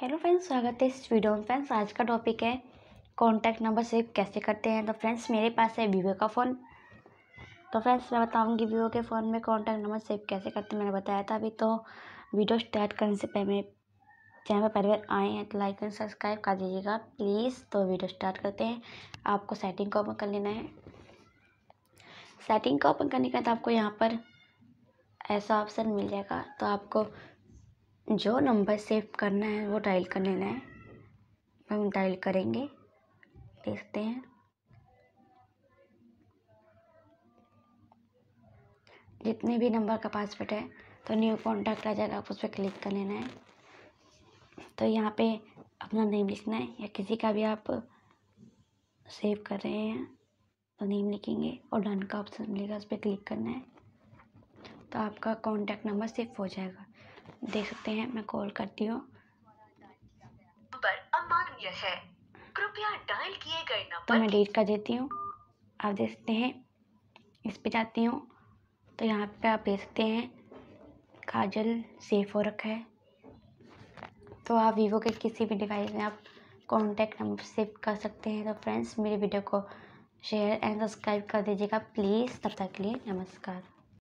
hello friends स्वागत है इस वीडियो में फ्रेंड्स आज का टॉपिक है कॉन्टैक्ट नंबर सेव कैसे करते हैं तो फ्रेंड्स मेरे पास है वीवो का फ़ोन तो फ्रेंड्स मैं बताऊंगी वीवो के फ़ोन में कॉन्टैक्ट नंबर सेव कैसे करते हैं मैंने बताया था अभी तो वीडियो स्टार्ट करने से पहले चैनल पर पहले बार आए हैं तो लाइक एंड सब्सक्राइब कर दीजिएगा प्लीज़ तो वीडियो स्टार्ट करते हैं आपको सेटिंग को ओपन कर लेना है सेटिंग को ओपन करने के बाद आपको यहाँ पर ऐसा ऑप्शन मिल जाएगा तो आपको जो नंबर सेव करना है वो डायल कर लेना है हम डायल करेंगे देखते हैं जितने भी नंबर का पासवर्ड है तो न्यू कॉन्टैक्ट आ जाएगा आप उस पर क्लिक कर लेना है तो यहाँ पे अपना नेम लिखना है या किसी का भी आप सेव कर रहे हैं तो नेम लिखेंगे और डन का ऑप्शन मिलेगा उस पर क्लिक करना है तो आपका कॉन्टैक्ट नंबर सेव हो जाएगा देख सकते हैं मैं कॉल करती हूँ तो मैं डिलीट कर देती हूँ आप देख सकते हैं इस पे जाती हूँ तो यहाँ पे आप देख सकते हैं काजल सेफ हो रखा है तो आप वीवो के किसी भी डिवाइस में आप कॉन्टैक्ट नंबर सेव कर सकते हैं तो फ्रेंड्स मेरी वीडियो को शेयर एंड सब्सक्राइब कर दीजिएगा प्लीज़ तब तक के लिए नमस्कार